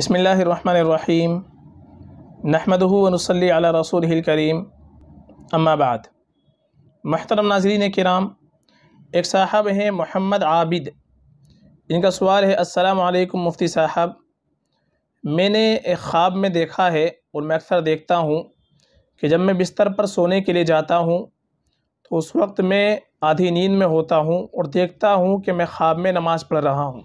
بسم اللہ الرحمن الرحیم نحمد و صلی علیہ رسول کریم اما بعد محترم ناظرین کرام ایک صاحب ہیں محمد عابد ان کا سوال ہے السلام علیکم مفتی صاحب میں نے ایک خواب میں دیکھا ہے اور میں اکثر دیکھتا ہوں کہ جب میں بستر پر سونے کے لیے جاتا ہوں تو اس وقت میں آدھی نیند میں ہوتا ہوں اور دیکھتا ہوں کہ میں خواب میں نماز پڑھ رہا ہوں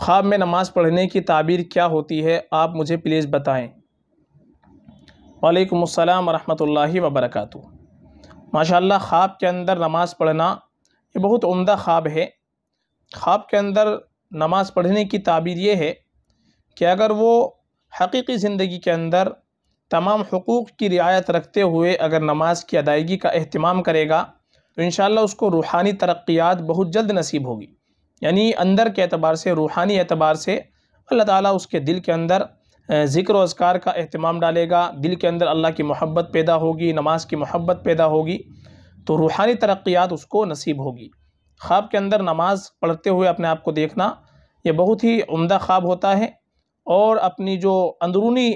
خواب میں نماز پڑھنے کی تعبیر کیا ہوتی ہے آپ مجھے پلیز بتائیں وعلیکم السلام ورحمۃ اللہ وبرکاتہ ماشاءاللہ خواب کے اندر نماز پڑھنا یہ بہت عمدہ خواب ہے خواب کے اندر نماز پڑھنے کی تعبیر یہ ہے کہ اگر وہ حقیقی زندگی کے اندر تمام حقوق کی رعایت رکھتے ہوئے اگر نماز کی ادائیگی کا اہتمام کرے گا تو انشاءاللہ اس کو روحانی ترقیات بہت جلد نصیب ہوگی یعنی اندر کے اعتبار سے روحانی اعتبار سے اللہ تعالیٰ اس کے دل کے اندر ذکر و اذکار کا اہتمام ڈالے گا دل کے اندر اللہ کی محبت پیدا ہوگی نماز کی محبت پیدا ہوگی تو روحانی ترقیات اس کو نصیب ہوگی خواب کے اندر نماز پڑھتے ہوئے اپنے آپ کو دیکھنا یہ بہت ہی عمدہ خواب ہوتا ہے اور اپنی جو اندرونی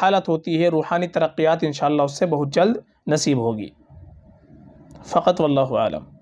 حالت ہوتی ہے روحانی ترقیات انشاءاللہ اس سے بہت جلد نصیب ہوگی فقط واللہ عالم